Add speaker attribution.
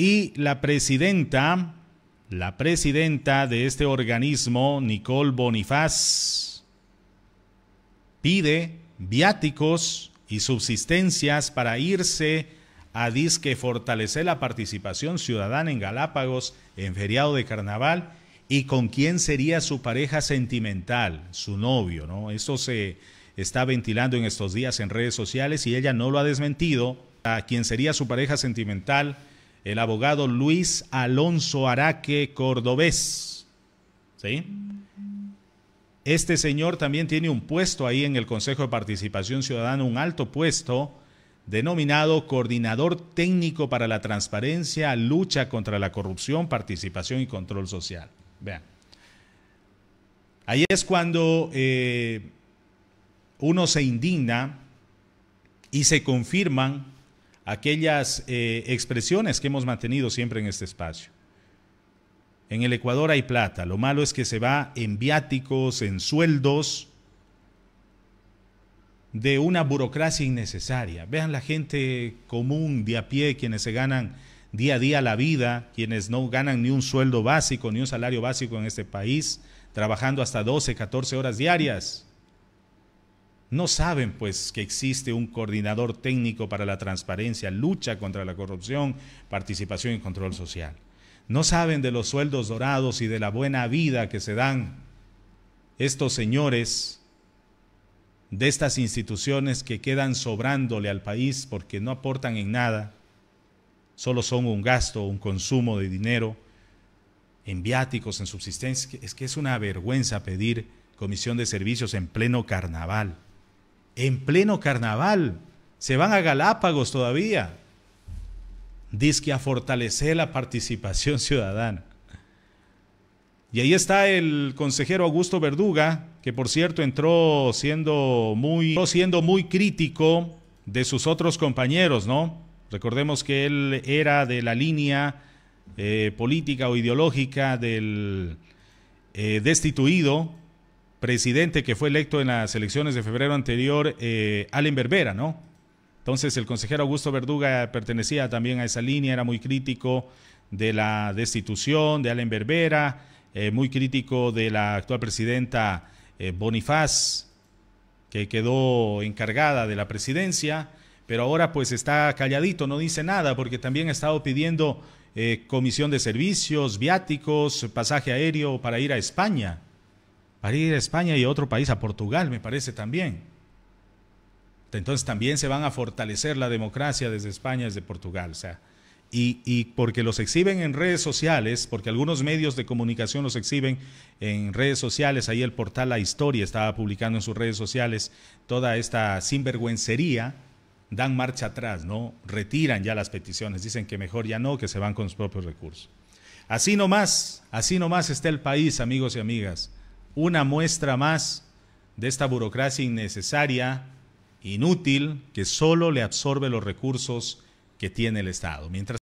Speaker 1: y la presidenta, la presidenta de este organismo, Nicole Bonifaz, pide viáticos y subsistencias para irse a disque fortalecer la participación ciudadana en Galápagos en feriado de carnaval y con quién sería su pareja sentimental, su novio, ¿no? Esto se está ventilando en estos días en redes sociales y ella no lo ha desmentido. A quién sería su pareja sentimental, el abogado Luis Alonso Araque Cordobés. ¿Sí? Este señor también tiene un puesto ahí en el Consejo de Participación Ciudadana, un alto puesto denominado Coordinador Técnico para la Transparencia, Lucha contra la Corrupción, Participación y Control Social. Vean. Ahí es cuando eh, uno se indigna y se confirman aquellas eh, expresiones que hemos mantenido siempre en este espacio. En el Ecuador hay plata, lo malo es que se va en viáticos, en sueldos de una burocracia innecesaria. Vean la gente común, de a pie, quienes se ganan día a día la vida, quienes no ganan ni un sueldo básico, ni un salario básico en este país, trabajando hasta 12, 14 horas diarias no saben pues que existe un coordinador técnico para la transparencia, lucha contra la corrupción, participación y control social. No saben de los sueldos dorados y de la buena vida que se dan estos señores de estas instituciones que quedan sobrándole al país porque no aportan en nada, solo son un gasto, un consumo de dinero, en viáticos, en subsistencia. Es que es una vergüenza pedir comisión de servicios en pleno carnaval en pleno carnaval. Se van a Galápagos todavía. Dice a fortalecer la participación ciudadana. Y ahí está el consejero Augusto Verduga, que por cierto entró siendo muy, siendo muy crítico de sus otros compañeros, ¿no? Recordemos que él era de la línea eh, política o ideológica del eh, destituido presidente que fue electo en las elecciones de febrero anterior, eh, Allen Berbera, ¿no? Entonces el consejero Augusto Verduga pertenecía también a esa línea, era muy crítico de la destitución de Allen Berbera, eh, muy crítico de la actual presidenta eh, Bonifaz, que quedó encargada de la presidencia, pero ahora pues está calladito, no dice nada, porque también ha estado pidiendo eh, comisión de servicios, viáticos, pasaje aéreo para ir a España para ir a España y a otro país, a Portugal, me parece también. Entonces también se van a fortalecer la democracia desde España, desde Portugal. sea, y, y, porque los exhiben en redes sociales, porque algunos medios de comunicación los exhiben en redes sociales, ahí el portal La Historia estaba publicando en sus redes sociales toda esta sinvergüencería, dan marcha atrás, ¿no? Retiran ya las peticiones, dicen que mejor ya no, que se van con sus propios recursos. Así nomás, así nomás está el país, amigos y amigas una muestra más de esta burocracia innecesaria, inútil, que solo le absorbe los recursos que tiene el Estado. Mientras